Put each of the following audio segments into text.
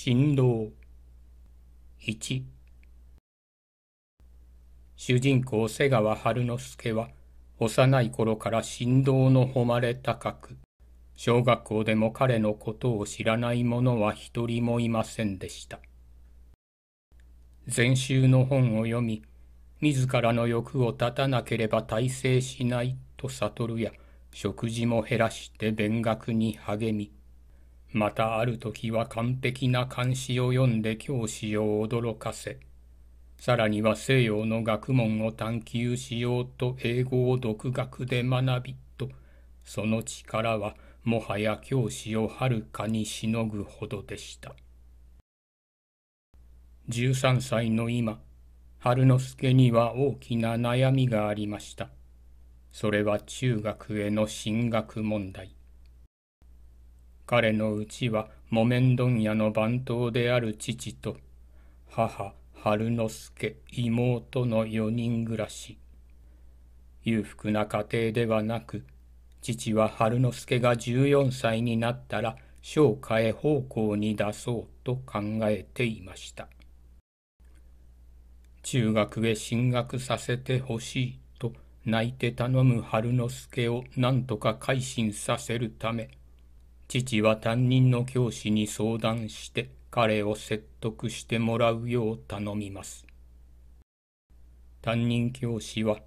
振動1主人公瀬川春之助は幼い頃から振動の誉れ高く小学校でも彼のことを知らない者は一人もいませんでした禅宗の本を読み自らの欲を絶たなければ大成しないと悟るや食事も減らして勉学に励みまたある時は完璧な漢詩を読んで教師を驚かせ、さらには西洋の学問を探求しようと英語を独学で学びと、その力はもはや教師をはるかにしのぐほどでした。13歳の今、春之助には大きな悩みがありました。それは中学への進学問題。彼のうちは木綿問屋の番頭である父と母春之助妹の4人暮らし裕福な家庭ではなく父は春之助が14歳になったら商家へ奉公に出そうと考えていました中学へ進学させてほしいと泣いて頼む春之助を何とか改心させるため父は担任の教師に相談して彼を説得してもらうよう頼みます。担任教師は、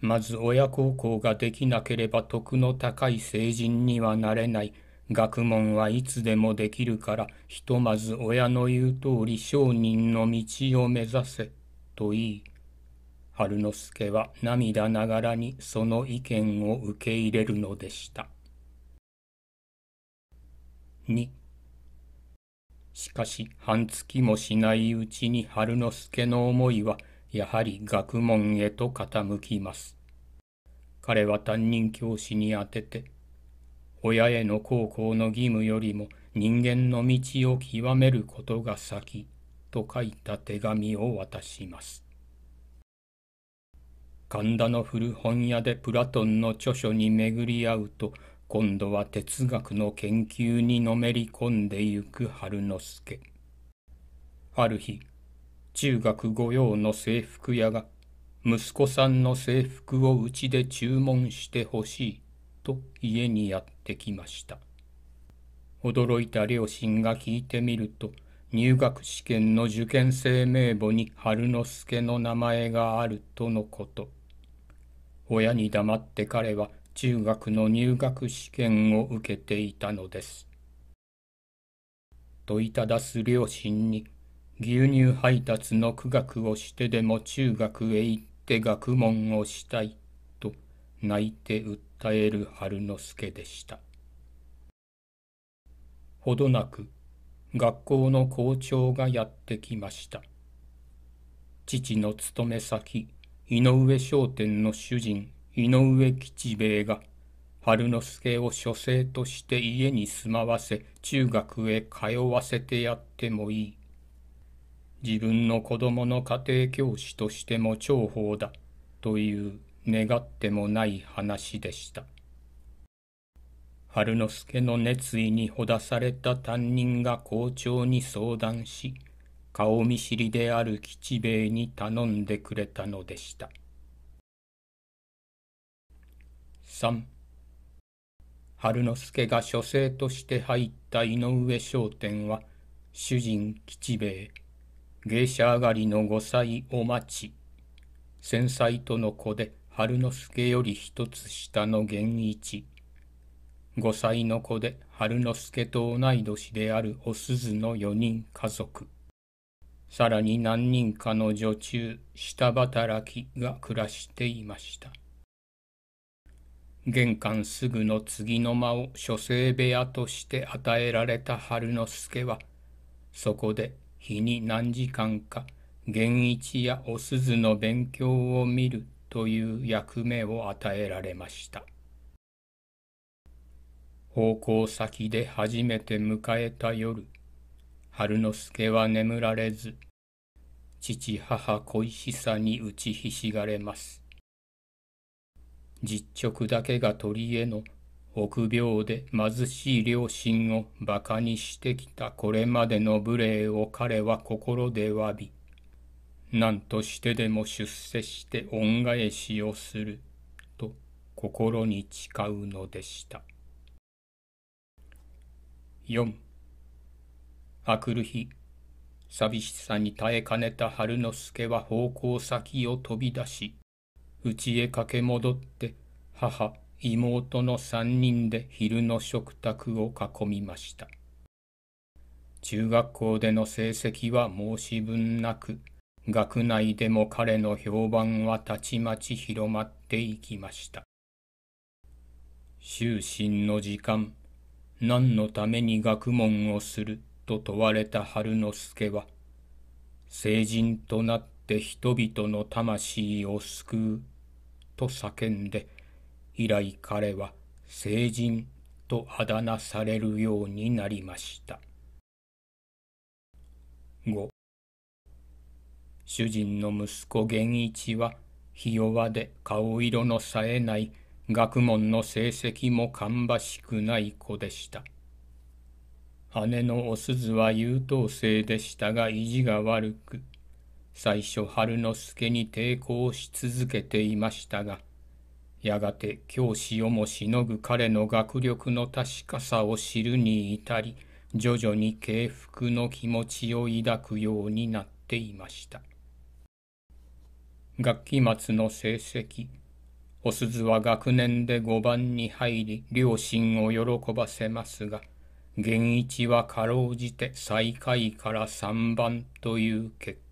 まず親孝行ができなければ徳の高い成人にはなれない。学問はいつでもできるから、ひとまず親の言う通り商人の道を目指せ、と言い、春之助は涙ながらにその意見を受け入れるのでした。に。しかし半月もしないうちに春之助の思いはやはり学問へと傾きます。彼は担任教師に宛てて、親への孝行の義務よりも人間の道を極めることが先と書いた手紙を渡します。神田の古本屋でプラトンの著書に巡り合うと今度は哲学の研究にのめり込んでゆく春之助。ある日、中学御用の制服屋が、息子さんの制服をうちで注文してほしい、と家にやってきました。驚いた両親が聞いてみると、入学試験の受験生名簿に春之助の名前があるとのこと。親に黙って彼は中学の入学試験を受けていたのです。問いただす両親に牛乳配達の苦学をしてでも中学へ行って学問をしたいと泣いて訴える春之助でした。ほどなく学校の校長がやってきました。父の勤め先、井上商店の主人、井上吉兵衛が春之助を書生として家に住まわせ中学へ通わせてやってもいい自分の子供の家庭教師としても重宝だという願ってもない話でした春之助の熱意にほだされた担任が校長に相談し顔見知りである吉兵衛に頼んでくれたのでした。3春之助が書生として入った井上商店は主人吉兵衛芸者上がりの五歳お待ち戦災との子で春之助より一つ下の源一五歳の子で春之助と同い年であるお鈴の4人家族さらに何人かの女中下働きが暮らしていました玄関すぐの次の間を書生部屋として与えられた春之助は、そこで日に何時間か源一やお鈴の勉強を見るという役目を与えられました。奉公先で初めて迎えた夜、春之助は眠られず、父母恋しさに打ちひしがれます。実直だけが取り柄の臆病で貧しい両親を馬鹿にしてきたこれまでの無礼を彼は心で詫び、何としてでも出世して恩返しをすると心に誓うのでした。4あくる日、寂しさに耐えかねた春之助は奉公先を飛び出し、家へ駆け戻って母妹の三人で昼の食卓を囲みました中学校での成績は申し分なく学内でも彼の評判はたちまち広まっていきました就寝の時間何のために学問をすると問われた春之助は成人となって人々の魂を救うと叫んで、以来彼は聖人とあだ名されるようになりました。5主人の息子源一はひ弱で顔色のさえない学問の成績も芳しくない子でした。姉のお鈴は優等生でしたが意地が悪く、最初春之助に抵抗し続けていましたが、やがて教師をもしのぐ彼の学力の確かさを知るに至り、徐々に敬服の気持ちを抱くようになっていました。学期末の成績、お鈴は学年で5番に入り、両親を喜ばせますが、源一はかろうじて最下位から3番という結果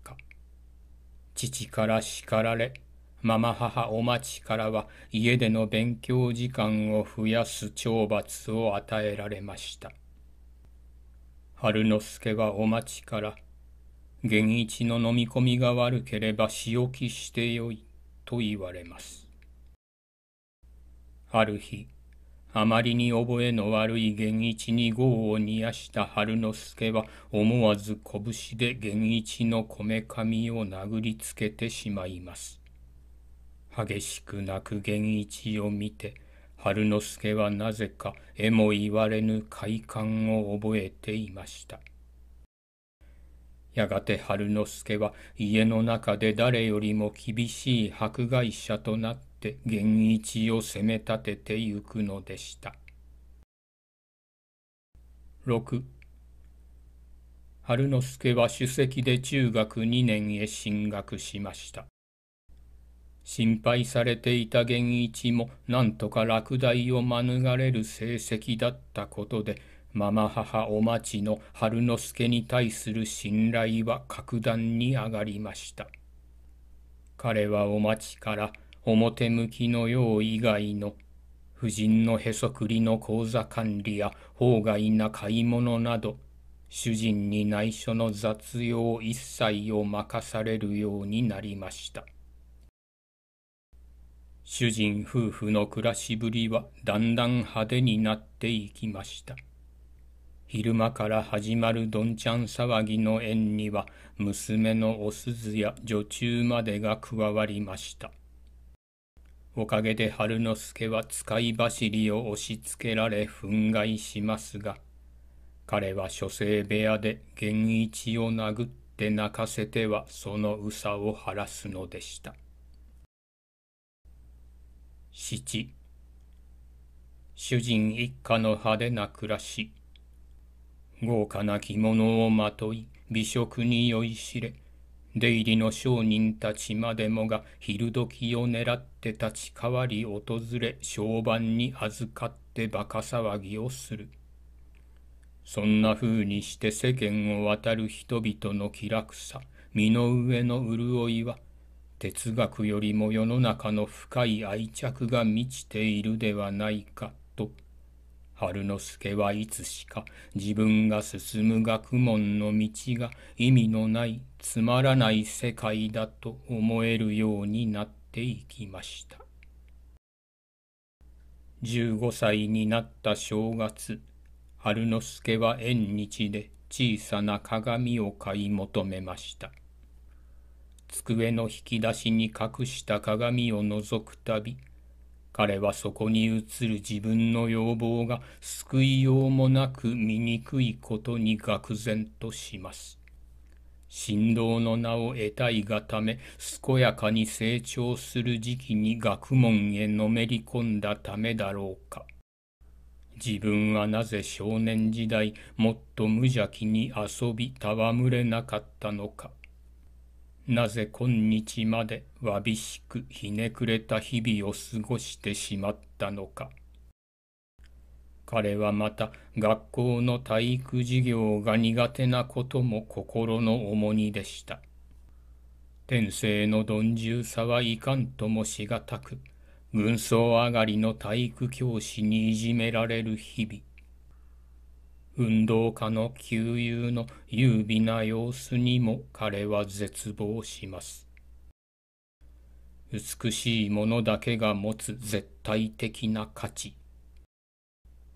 父から叱られ、ママ母お待ちからは家での勉強時間を増やす懲罰を与えられました。春之助はお待ちから、源一の飲み込みが悪ければ仕置きしてよいと言われます。ある日、あまりに覚えの悪い源一に業を煮やした春之助は思わず拳で源一のこめかみを殴りつけてしまいます。激しく泣く源一を見て春之助はなぜかえも言われぬ快感を覚えていました。やがて春之助は家の中で誰よりも厳しい迫害者となってって現一を責め立ててゆくのでした6春之助は首席で中学2年へ進学しました心配されていた源一もなんとか落第を免れる成績だったことでママ母お待ちの春之助に対する信頼は格段に上がりました彼はお待ちから表向きの用以外の、婦人のへそくりの口座管理や法外な買い物など、主人に内緒の雑用一切を任されるようになりました。主人夫婦の暮らしぶりはだんだん派手になっていきました。昼間から始まるどんちゃん騒ぎの縁には娘のお鈴や女中までが加わりました。おかげで春之助は使い走りを押しつけられ憤慨しますが、彼は書生部屋で源一を殴って泣かせてはその憂さを晴らすのでした。七主人一家の派手な暮らし豪華な着物をまとい美食に酔いしれ出入りの商人たちまでもが昼時を狙って立ち代わり訪れ商売に預かって馬鹿騒ぎをする。そんな風にして世間を渡る人々の気楽さ、身の上の潤いは、哲学よりも世の中の深い愛着が満ちているではないかと、春之助はいつしか自分が進む学問の道が意味のないつまらない世界だと思えるようになっていきました。15歳になった正月、春之助は縁日で小さな鏡を買い求めました。机の引き出しに隠した鏡を覗くたび、彼はそこに映る自分の要望が救いようもなく醜いことに愕然とします。振動の名を得たいがため、健やかに成長する時期に学問へのめり込んだためだろうか。自分はなぜ少年時代もっと無邪気に遊び戯れなかったのか。なぜ今日までわびしくひねくれた日々を過ごしてしまったのか。彼はまた学校の体育授業が苦手なことも心の重荷でした。天性の鈍重さはいかんともしがたく、軍曹上がりの体育教師にいじめられる日々。運動家の旧友の優美な様子にも彼は絶望します。美しいものだけが持つ絶対的な価値。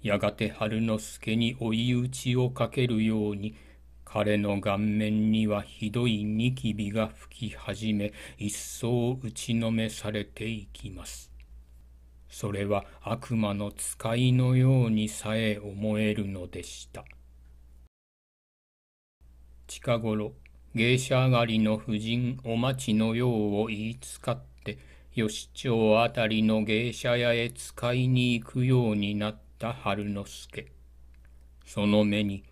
やがて春之助に追い打ちをかけるように彼の顔面にはひどいニキビが吹き始め一層打ちのめされていきます。それは悪魔の使いのようにさえ思えるのでした。近頃芸者上がりの婦人お待ちのようを言いつかって吉兆あたりの芸者屋へ使いに行くようになったった春之助。その目に、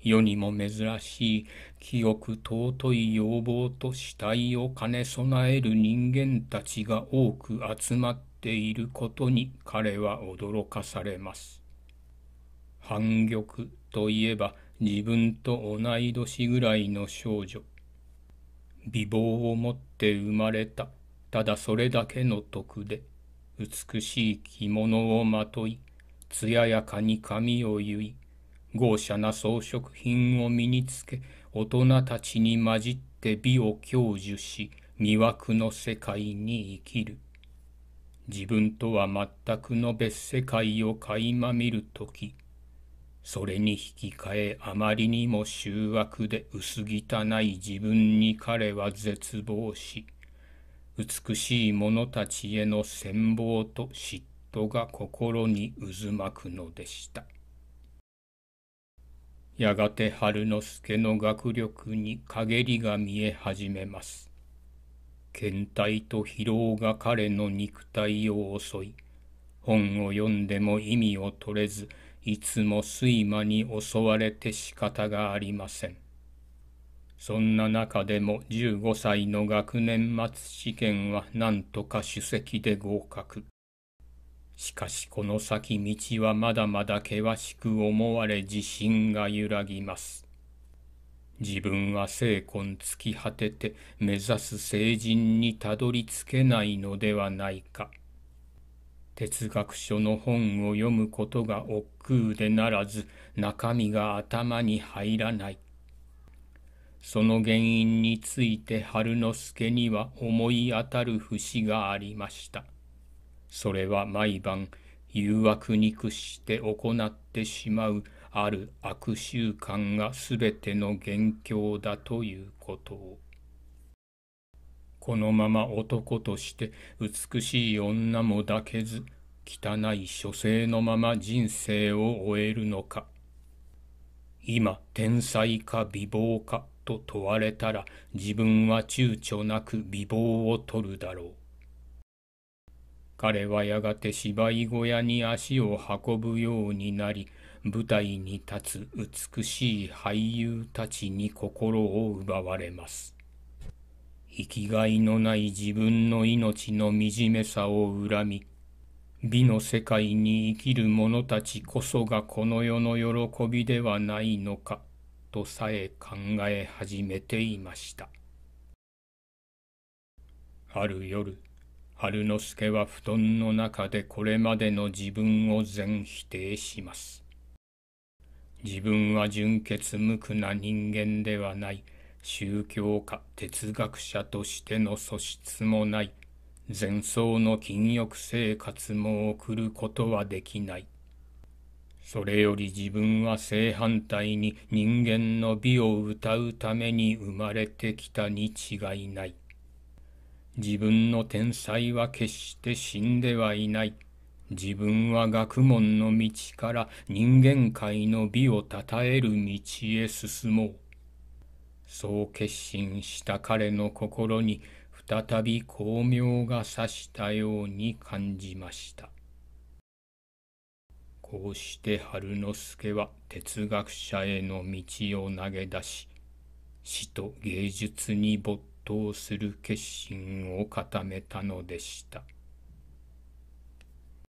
世にも珍しい記憶尊い要望と死体を兼ね備える人間たちが多く集まっていることに彼は驚かされます。反玉といえば自分と同い年ぐらいの少女。美貌を持って生まれた、ただそれだけの徳で、美しい着物をまとい、艶やかに髪を結い、豪奢な装飾品を身につけ、大人たちに混じって美を享受し、魅惑の世界に生きる。自分とは全くの別世界を垣間見るとき、それに引き換えあまりにも醜悪で薄汚い自分に彼は絶望し、美しい者たちへの羨望と嫉とが心に渦巻くのでしたやがて春之助の学力に陰りが見え始めます倦怠と疲労が彼の肉体を襲い本を読んでも意味を取れずいつも睡魔に襲われて仕方がありませんそんな中でも15歳の学年末試験は何とか首席で合格。しかしこの先道はまだまだ険しく思われ自信が揺らぎます。自分は精魂尽き果てて目指す成人にたどり着けないのではないか。哲学書の本を読むことが億劫でならず中身が頭に入らない。その原因について春之助には思い当たる節がありました。それは毎晩誘惑に屈して行ってしまうある悪習慣が全ての元凶だということを。このまま男として美しい女も抱けず、汚い書生のまま人生を終えるのか。今、天才か美貌かと問われたら、自分は躊躇なく美貌を取るだろう。彼はやがて芝居小屋に足を運ぶようになり、舞台に立つ美しい俳優たちに心を奪われます。生きがいのない自分の命の惨めさを恨み、美の世界に生きる者たちこそがこの世の喜びではないのか、とさえ考え始めていました。ある夜、春之助は布団の中でこれまでの自分を全否定します。自分は純潔無垢な人間ではない、宗教家、哲学者としての素質もない、前奏の禁欲生活も送ることはできない。それより自分は正反対に人間の美を歌うために生まれてきたに違いない。自分の天才は決して死んではいない。自分は学問の道から人間界の美をたたえる道へ進もう。そう決心した彼の心に再び光明が差したように感じました。こうして春之助は哲学者への道を投げ出し、死と芸術に没倒する決心を固めたのでした。